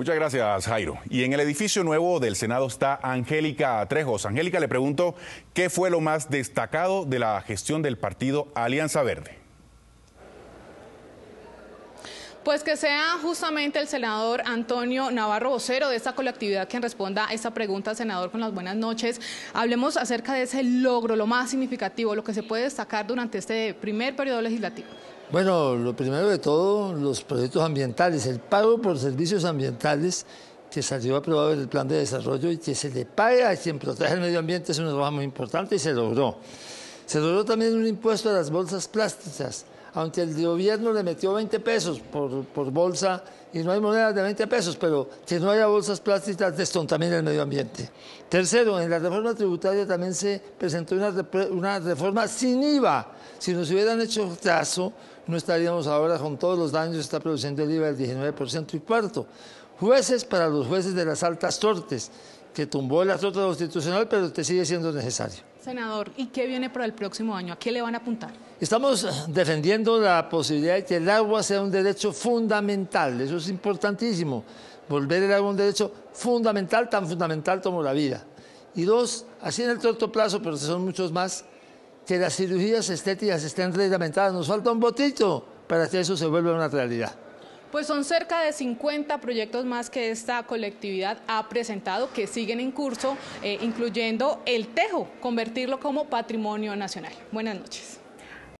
Muchas gracias, Jairo. Y en el edificio nuevo del Senado está Angélica Trejos. Angélica, le pregunto, ¿qué fue lo más destacado de la gestión del partido Alianza Verde? Pues que sea justamente el senador Antonio Navarro, vocero de esta colectividad, quien responda a esta pregunta, senador, con las buenas noches. Hablemos acerca de ese logro, lo más significativo, lo que se puede destacar durante este primer periodo legislativo. Bueno, lo primero de todo, los proyectos ambientales, el pago por servicios ambientales que salió aprobado en el plan de desarrollo y que se le pague a quien protege el medio ambiente es una trabajo muy importante y se logró. Se logró también un impuesto a las bolsas plásticas aunque el gobierno le metió 20 pesos por, bolsa y no hay monedas de 20 pesos, pero que no haya bolsas plásticas también el medio ambiente. Tercero, en la reforma tributaria también se presentó una, reforma sin IVA. Si nos hubieran hecho caso, no estaríamos ahora con todos los daños que está produciendo el IVA del 19% y cuarto. Jueces para los jueces de las altas cortes, que tumbó el asunto constitucional, pero te sigue siendo necesario. Senador, ¿y qué viene para el próximo año? ¿A qué le van a apuntar? Estamos defendiendo la posibilidad de que el agua sea un derecho fundamental, eso es importantísimo, volver el agua un derecho fundamental, tan fundamental como la vida. Y dos, así en el corto plazo, pero son muchos más, que las cirugías estéticas estén reglamentadas. Nos falta un botito para que eso se vuelva una realidad. Pues son cerca de 50 proyectos más que esta colectividad ha presentado que siguen en curso, eh, incluyendo el tejo, convertirlo como patrimonio nacional. Buenas noches.